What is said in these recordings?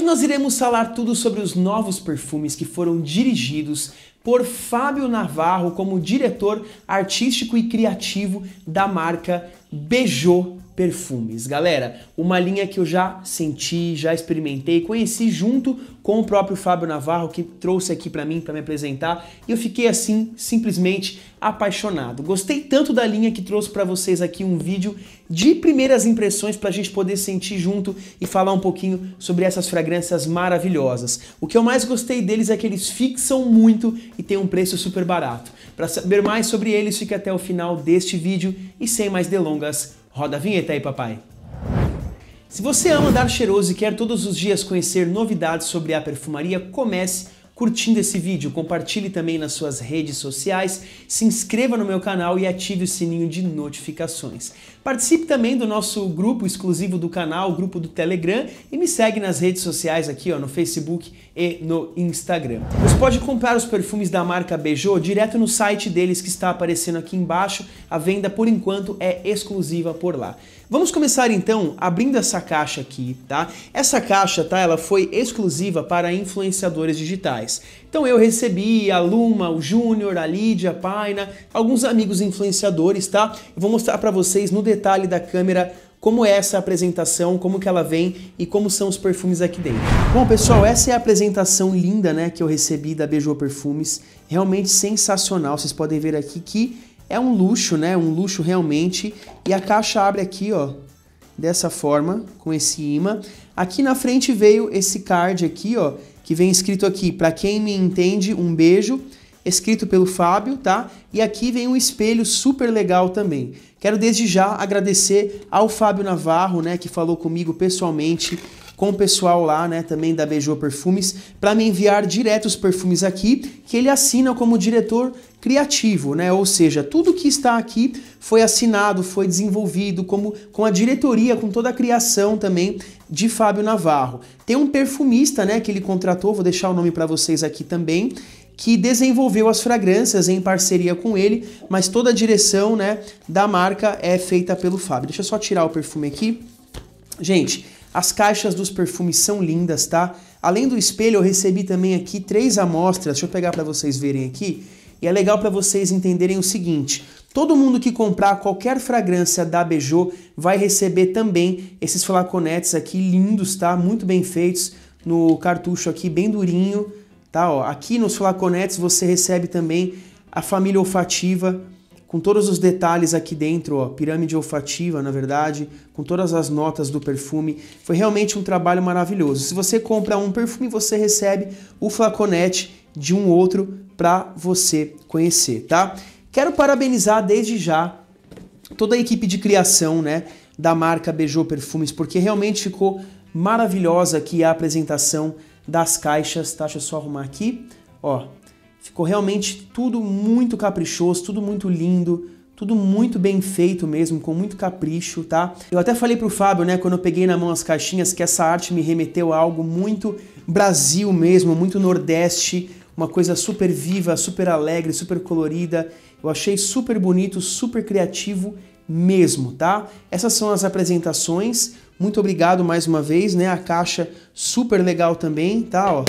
Hoje nós iremos falar tudo sobre os novos perfumes que foram dirigidos por Fábio Navarro como diretor artístico e criativo da marca Beijou Perfumes. Galera, uma linha que eu já senti, já experimentei, conheci junto com o próprio Fábio Navarro que trouxe aqui para mim para me apresentar, e eu fiquei assim simplesmente apaixonado. Gostei tanto da linha que trouxe para vocês aqui um vídeo de primeiras impressões para a gente poder sentir junto e falar um pouquinho sobre essas fragrâncias maravilhosas. O que eu mais gostei deles é que eles fixam muito e tem um preço super barato. Para saber mais sobre eles, fique até o final deste vídeo e sem mais delongas longas. Roda a vinheta aí, papai. Se você ama andar cheiroso e quer todos os dias conhecer novidades sobre a perfumaria, comece curtindo esse vídeo, compartilhe também nas suas redes sociais, se inscreva no meu canal e ative o sininho de notificações. Participe também do nosso grupo exclusivo do canal, o grupo do Telegram, e me segue nas redes sociais aqui, ó, no Facebook e no Instagram. Você pode comprar os perfumes da marca Beijô direto no site deles que está aparecendo aqui embaixo. A venda por enquanto é exclusiva por lá. Vamos começar então abrindo essa caixa aqui, tá? Essa caixa, tá, ela foi exclusiva para influenciadores digitais. Então eu recebi a Luma, o Júnior, a Lídia, a Paina, alguns amigos influenciadores, tá? Eu vou mostrar para vocês no detalhe da câmera como é essa apresentação, como que ela vem e como são os perfumes aqui dentro. Bom, pessoal, essa é a apresentação linda, né, que eu recebi da Beijou Perfumes. Realmente sensacional. Vocês podem ver aqui que é um luxo, né? Um luxo realmente. E a caixa abre aqui, ó, dessa forma, com esse imã. Aqui na frente veio esse card aqui, ó, que vem escrito aqui, para quem me entende, um beijo, escrito pelo Fábio, tá? E aqui vem um espelho super legal também. Quero desde já agradecer ao Fábio Navarro, né, que falou comigo pessoalmente com o pessoal lá, né, também da Beijô Perfumes, para me enviar direto os perfumes aqui, que ele assina como diretor criativo, né? Ou seja, tudo que está aqui foi assinado, foi desenvolvido como com a diretoria, com toda a criação também de Fábio Navarro. Tem um perfumista, né, que ele contratou, vou deixar o nome para vocês aqui também, que desenvolveu as fragrâncias em parceria com ele, mas toda a direção, né, da marca é feita pelo Fábio. Deixa eu só tirar o perfume aqui. Gente, as caixas dos perfumes são lindas, tá? Além do espelho, eu recebi também aqui três amostras. Deixa eu pegar para vocês verem aqui. E é legal para vocês entenderem o seguinte: todo mundo que comprar qualquer fragrância da Bejo vai receber também esses flaconetes aqui lindos, tá? Muito bem feitos no cartucho aqui, bem durinho, tá? Ó, aqui nos flaconetes você recebe também a família olfativa com todos os detalhes aqui dentro, ó, pirâmide olfativa, na verdade, com todas as notas do perfume. Foi realmente um trabalho maravilhoso. Se você compra um perfume, você recebe o flaconete de um outro para você conhecer, tá? Quero parabenizar desde já toda a equipe de criação, né, da marca Beijou Perfumes, porque realmente ficou maravilhosa aqui a apresentação das caixas, tá? Deixa eu só arrumar aqui, ó, Ficou realmente tudo muito caprichoso, tudo muito lindo, tudo muito bem feito mesmo, com muito capricho, tá? Eu até falei pro Fábio, né, quando eu peguei na mão as caixinhas, que essa arte me remeteu a algo muito Brasil mesmo, muito Nordeste, uma coisa super viva, super alegre, super colorida. Eu achei super bonito, super criativo mesmo, tá? Essas são as apresentações. Muito obrigado mais uma vez, né? A caixa super legal também, tá? Ó,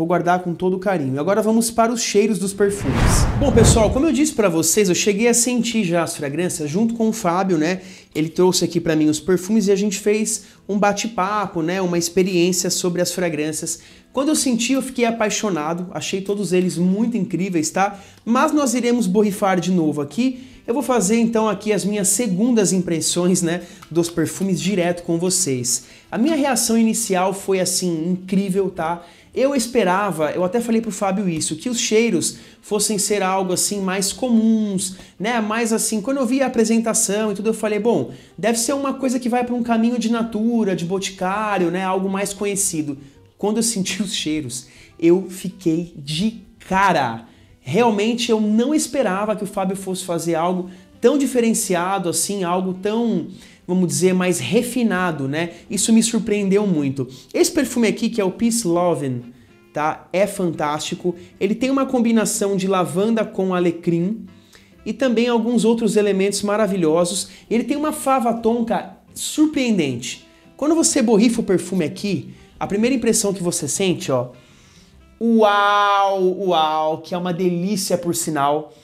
Vou guardar com todo carinho. E agora vamos para os cheiros dos perfumes. Bom, pessoal, como eu disse para vocês, eu cheguei a sentir já as fragrâncias junto com o Fábio, né? Ele trouxe aqui para mim os perfumes e a gente fez um bate-papo, né? Uma experiência sobre as fragrâncias. Quando eu senti, eu fiquei apaixonado. Achei todos eles muito incríveis, tá? Mas nós iremos borrifar de novo aqui. Eu vou fazer então aqui as minhas segundas impressões, né, dos perfumes direto com vocês. A minha reação inicial foi assim incrível, tá? Eu esperava, eu até falei pro Fábio isso, que os cheiros fossem ser algo assim mais comuns, né? Mais assim, quando eu vi a apresentação e tudo, eu falei, bom, deve ser uma coisa que vai para um caminho de natura, de boticário, né? Algo mais conhecido. Quando eu senti os cheiros, eu fiquei de cara. Realmente eu não esperava que o Fábio fosse fazer algo tão diferenciado assim, algo tão vamos dizer, mais refinado, né? Isso me surpreendeu muito. Esse perfume aqui, que é o Peace Lovin', tá? É fantástico. Ele tem uma combinação de lavanda com alecrim e também alguns outros elementos maravilhosos. Ele tem uma fava tonka surpreendente. Quando você borrifa o perfume aqui, a primeira impressão que você sente, ó, uau, uau, que é uma delícia por sinal.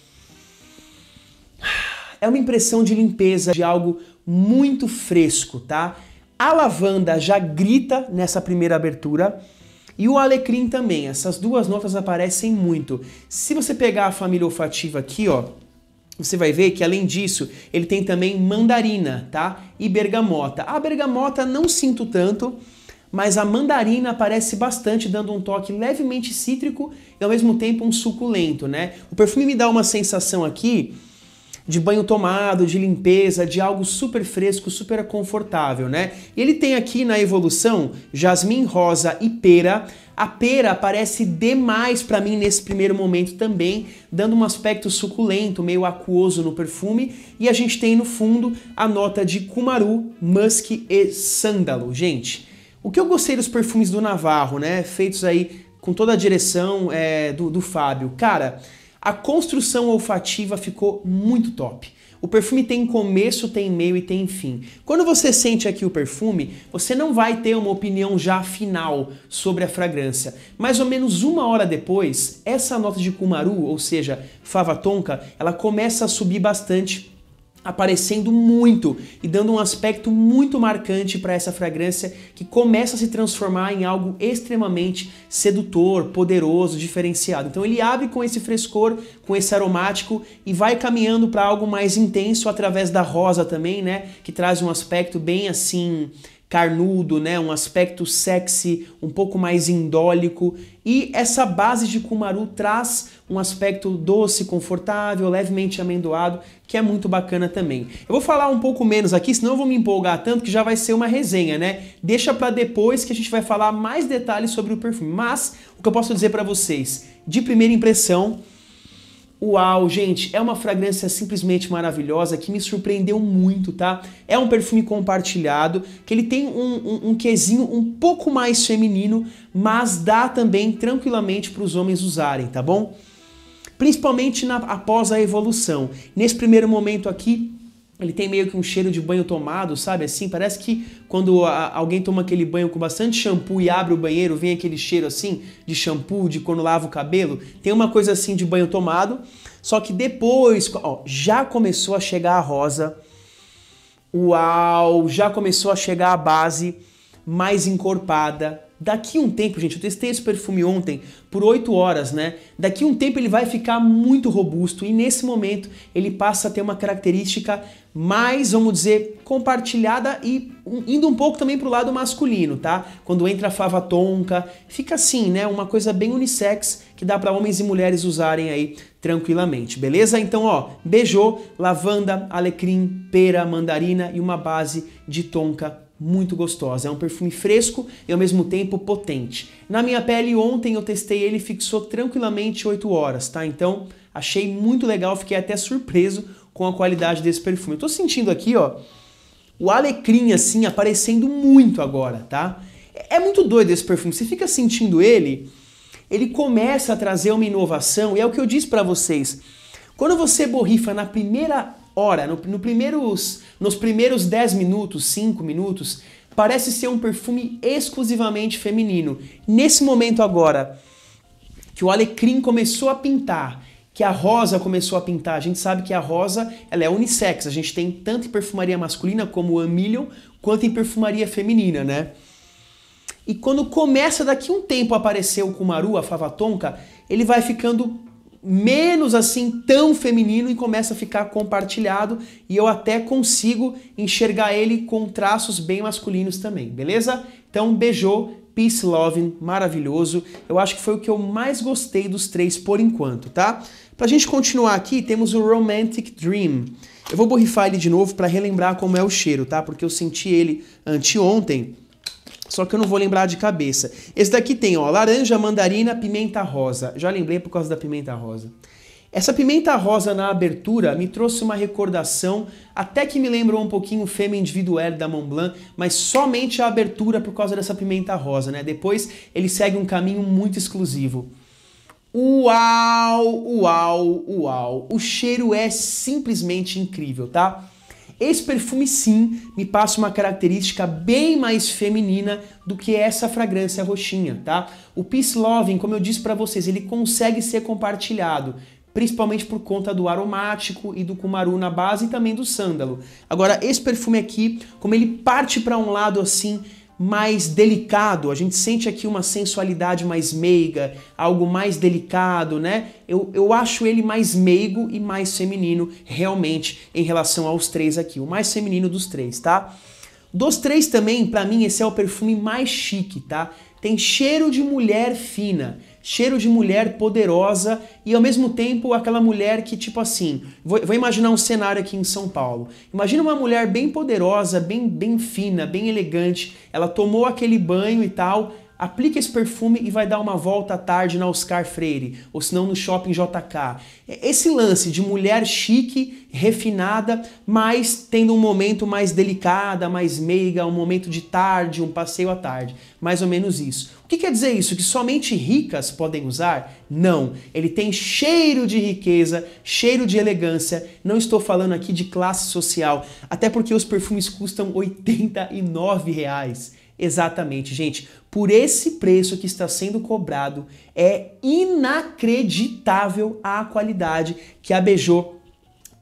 É uma impressão de limpeza, de algo muito fresco, tá? A lavanda já grita nessa primeira abertura e o alecrim também. Essas duas notas aparecem muito. Se você pegar a família olfativa aqui, ó, você vai ver que além disso, ele tem também mandarina, tá? E bergamota. A bergamota não sinto tanto, mas a mandarina aparece bastante, dando um toque levemente cítrico e ao mesmo tempo um suculento, né? O perfume me dá uma sensação aqui de banho tomado, de limpeza, de algo super fresco, super confortável, né? E ele tem aqui na evolução jasmim, rosa e pera. A pera aparece demais para mim nesse primeiro momento também, dando um aspecto suculento, meio aquoso no perfume. E a gente tem no fundo a nota de cumaru, musk e sândalo. Gente, o que eu gostei dos perfumes do Navarro, né? Feitos aí com toda a direção é, do, do Fábio. Cara, a construção olfativa ficou muito top. O perfume tem começo, tem meio e tem fim. Quando você sente aqui o perfume, você não vai ter uma opinião já final sobre a fragrância. Mais ou menos uma hora depois, essa nota de kumaru, ou seja, fava tonka, ela começa a subir bastante aparecendo muito e dando um aspecto muito marcante para essa fragrância que começa a se transformar em algo extremamente sedutor, poderoso, diferenciado. Então ele abre com esse frescor, com esse aromático e vai caminhando para algo mais intenso através da rosa também, né? Que traz um aspecto bem assim carnudo, né? Um aspecto sexy, um pouco mais indólico. E essa base de cumaru traz um aspecto doce, confortável, levemente amendoado, que é muito bacana também. Eu vou falar um pouco menos aqui, senão eu vou me empolgar tanto que já vai ser uma resenha, né? Deixa para depois que a gente vai falar mais detalhes sobre o perfume. Mas o que eu posso dizer para vocês, de primeira impressão, Uau, gente, é uma fragrância simplesmente maravilhosa que me surpreendeu muito, tá? É um perfume compartilhado, que ele tem um, um, um quesinho um pouco mais feminino, mas dá também tranquilamente para os homens usarem, tá bom? Principalmente na, após a evolução. Nesse primeiro momento aqui, ele tem meio que um cheiro de banho tomado, sabe? Assim, parece que quando a, alguém toma aquele banho com bastante shampoo e abre o banheiro, vem aquele cheiro assim de shampoo, de quando lava o cabelo. Tem uma coisa assim de banho tomado. Só que depois, ó, já começou a chegar a rosa. Uau, já começou a chegar a base mais encorpada, Daqui um tempo, gente, eu testei esse perfume ontem por 8 horas, né? Daqui um tempo ele vai ficar muito robusto e nesse momento ele passa a ter uma característica mais, vamos dizer, compartilhada e indo um pouco também pro lado masculino, tá? Quando entra a fava tonka, fica assim, né? Uma coisa bem unissex que dá para homens e mulheres usarem aí tranquilamente, beleza? Então, ó, beijou, lavanda, alecrim, pera, mandarina e uma base de tonka muito gostosa. É um perfume fresco e ao mesmo tempo potente. Na minha pele ontem eu testei ele fixou tranquilamente 8 horas, tá? Então achei muito legal, fiquei até surpreso com a qualidade desse perfume. Eu tô sentindo aqui, ó, o alecrim assim aparecendo muito agora, tá? É muito doido esse perfume. Você fica sentindo ele, ele começa a trazer uma inovação e é o que eu disse para vocês. Quando você borrifa na primeira Ora, no, no primeiros, nos primeiros 10 minutos, 5 minutos, parece ser um perfume exclusivamente feminino. Nesse momento agora, que o alecrim começou a pintar, que a rosa começou a pintar, a gente sabe que a rosa ela é unissex, a gente tem tanto em perfumaria masculina como o Amilion, quanto em perfumaria feminina, né? E quando começa daqui um tempo a aparecer o Kumaru, a fava tonka, ele vai ficando menos assim tão feminino e começa a ficar compartilhado e eu até consigo enxergar ele com traços bem masculinos também, beleza? Então, beijou, peace loving, maravilhoso. Eu acho que foi o que eu mais gostei dos três por enquanto, tá? Pra gente continuar aqui, temos o Romantic Dream. Eu vou borrifar ele de novo para relembrar como é o cheiro, tá? Porque eu senti ele anteontem só que eu não vou lembrar de cabeça. Esse daqui tem, ó, laranja, mandarina, pimenta rosa. Já lembrei por causa da pimenta rosa. Essa pimenta rosa na abertura me trouxe uma recordação, até que me lembrou um pouquinho o Fêmea Individual da Montblanc, mas somente a abertura por causa dessa pimenta rosa, né? Depois ele segue um caminho muito exclusivo. Uau, uau, uau. O cheiro é simplesmente incrível, tá? Esse perfume sim me passa uma característica bem mais feminina do que essa fragrância roxinha, tá? O Peace Loving, como eu disse para vocês, ele consegue ser compartilhado principalmente por conta do aromático e do kumaru na base e também do sândalo. Agora, esse perfume aqui, como ele parte para um lado assim mais delicado, a gente sente aqui uma sensualidade mais meiga, algo mais delicado, né? Eu, eu acho ele mais meigo e mais feminino, realmente, em relação aos três aqui, o mais feminino dos três, tá? Dos três também, para mim, esse é o perfume mais chique, tá? Tem cheiro de mulher fina, cheiro de mulher poderosa e ao mesmo tempo aquela mulher que, tipo assim, vou, vou, imaginar um cenário aqui em São Paulo. Imagina uma mulher bem poderosa, bem, bem fina, bem elegante. Ela tomou aquele banho e tal, aplica esse perfume e vai dar uma volta à tarde na Oscar Freire, ou se não no shopping JK. É, esse lance de mulher chique, refinada, mas tendo um momento mais delicada, mais meiga, um momento de tarde, um passeio à tarde. Mais ou menos isso. O que quer dizer isso? Que somente ricas podem usar? Não. Ele tem cheiro de riqueza, cheiro de elegância. Não estou falando aqui de classe social, até porque os perfumes custam R$ 89 reais. Exatamente, gente. Por esse preço que está sendo cobrado, é inacreditável a qualidade que a Beijô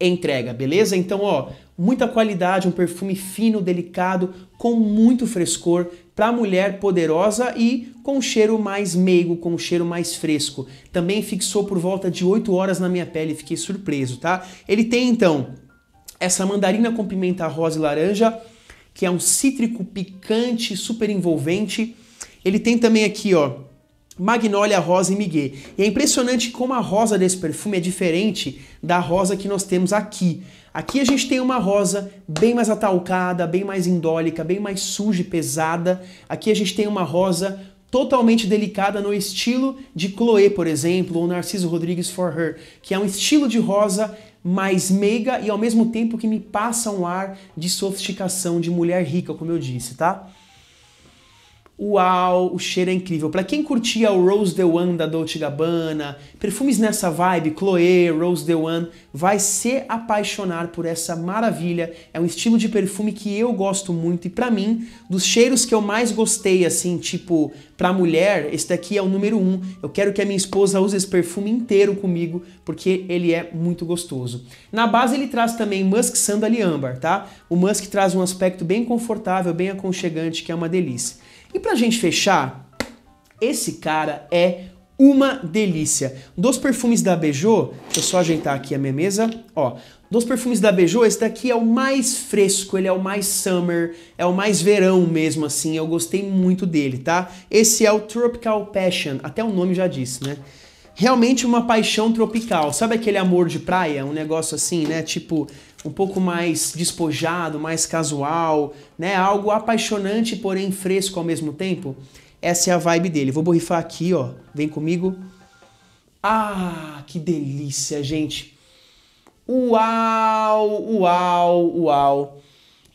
entrega, beleza? Então, ó, muita qualidade, um perfume fino, delicado, com muito frescor para mulher poderosa e com um cheiro mais meigo, com um cheiro mais fresco. Também fixou por volta de 8 horas na minha pele, fiquei surpreso, tá? Ele tem então essa mandarina com pimenta rosa e laranja, que é um cítrico picante, super envolvente. Ele tem também aqui, ó, Magnólia, Rosa e Miguel. E é impressionante como a rosa desse perfume é diferente da rosa que nós temos aqui. Aqui a gente tem uma rosa bem mais atalcada, bem mais indólica, bem mais suja e pesada. Aqui a gente tem uma rosa totalmente delicada no estilo de Chloé, por exemplo, ou Narciso Rodrigues For Her, que é um estilo de rosa mais meiga e ao mesmo tempo que me passa um ar de sofisticação de mulher rica, como eu disse, tá? Uau, o cheiro é incrível. Para quem curtia o Rose the One da Dolce Gabbana, perfumes nessa vibe, Chloé, Rose the One, vai se apaixonar por essa maravilha. É um estilo de perfume que eu gosto muito e para mim, dos cheiros que eu mais gostei assim, tipo, para mulher, esse daqui é o número um. Eu quero que a minha esposa use esse perfume inteiro comigo, porque ele é muito gostoso. Na base ele traz também musk sandal e âmbar, tá? O musk traz um aspecto bem confortável, bem aconchegante, que é uma delícia. E pra gente fechar, esse cara é uma delícia. Dos perfumes da Bejo, deixa eu só ajeitar aqui a minha mesa, ó. Dos perfumes da Bejo, esse daqui é o mais fresco, ele é o mais summer, é o mais verão mesmo assim. Eu gostei muito dele, tá? Esse é o Tropical Passion, até o nome já disse, né? realmente uma paixão tropical. Sabe aquele amor de praia? Um negócio assim, né? Tipo, um pouco mais despojado, mais casual, né? Algo apaixonante, porém fresco ao mesmo tempo. Essa é a vibe dele. Vou borrifar aqui, ó. Vem comigo. Ah, que delícia, gente. Uau, uau, uau.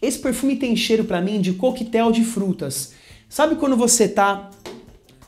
Esse perfume tem cheiro para mim de coquetel de frutas. Sabe quando você tá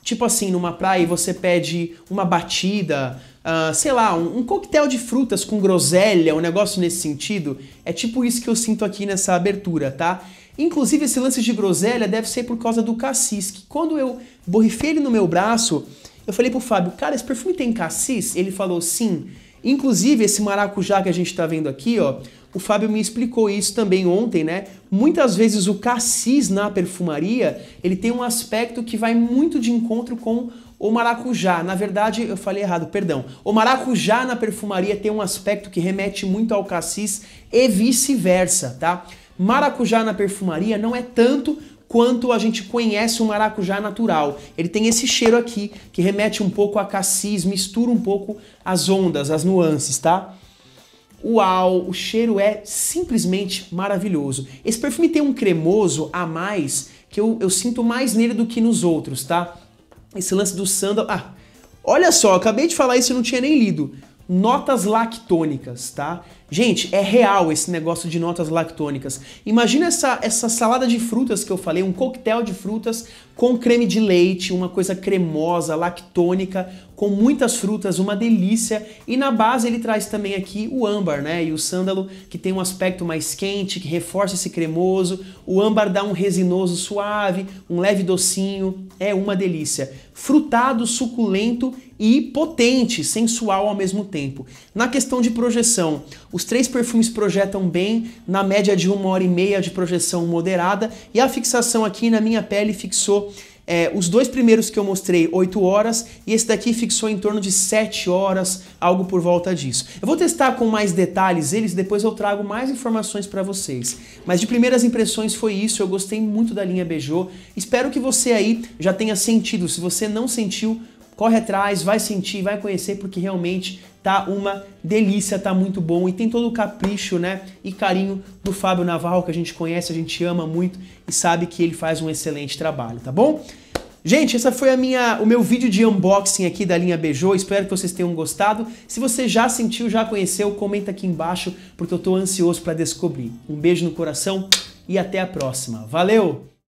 Tipo assim, numa praia você pede uma batida, uh, sei lá, um, um coquetel de frutas com groselha, um negócio nesse sentido. É tipo isso que eu sinto aqui nessa abertura, tá? Inclusive, esse lance de groselha deve ser por causa do cassis, que quando eu borrifei ele no meu braço, eu falei pro Fábio, cara, esse perfume tem cassis? Ele falou, sim. Inclusive, esse maracujá que a gente está vendo aqui, ó, o Fábio me explicou isso também ontem, né? Muitas vezes o cassis na perfumaria, ele tem um aspecto que vai muito de encontro com o maracujá. Na verdade, eu falei errado, perdão. O maracujá na perfumaria tem um aspecto que remete muito ao cassis e vice-versa, tá? Maracujá na perfumaria não é tanto quanto a gente conhece o maracujá natural. Ele tem esse cheiro aqui que remete um pouco a cassis, mistura um pouco as ondas, as nuances, tá? Uau, o cheiro é simplesmente maravilhoso. Esse perfume tem um cremoso a mais que eu, eu sinto mais nele do que nos outros, tá? Esse lance do sandal... Ah, olha só, acabei de falar isso e não tinha nem lido notas lactônicas, tá? Gente, é real esse negócio de notas lactônicas. Imagina essa, essa salada de frutas que eu falei, um coquetel de frutas com creme de leite, uma coisa cremosa, lactônica, com muitas frutas, uma delícia. E na base ele traz também aqui o âmbar, né? E o sândalo que tem um aspecto mais quente, que reforça esse cremoso. O âmbar dá um resinoso suave, um leve docinho. É uma delícia. Frutado, suculento e potente, sensual ao mesmo tempo. Na questão de projeção, os três perfumes projetam bem, na média de uma hora e meia de projeção moderada, e a fixação aqui na minha pele fixou é, os dois primeiros que eu mostrei, 8 horas, e esse daqui fixou em torno de 7 horas, algo por volta disso. Eu vou testar com mais detalhes eles, depois eu trago mais informações para vocês. Mas de primeiras impressões foi isso, eu gostei muito da linha Beijô. Espero que você aí já tenha sentido. Se você não sentiu, corre atrás, vai sentir, vai conhecer, porque realmente tá uma delícia, tá muito bom e tem todo o capricho, né, e carinho do Fábio Navarro que a gente conhece, a gente ama muito e sabe que ele faz um excelente trabalho, tá bom? Gente, essa foi a minha, o meu vídeo de unboxing aqui da linha Beijou. espero que vocês tenham gostado. Se você já sentiu, já conheceu, comenta aqui embaixo, porque eu tô ansioso para descobrir. Um beijo no coração e até a próxima. Valeu!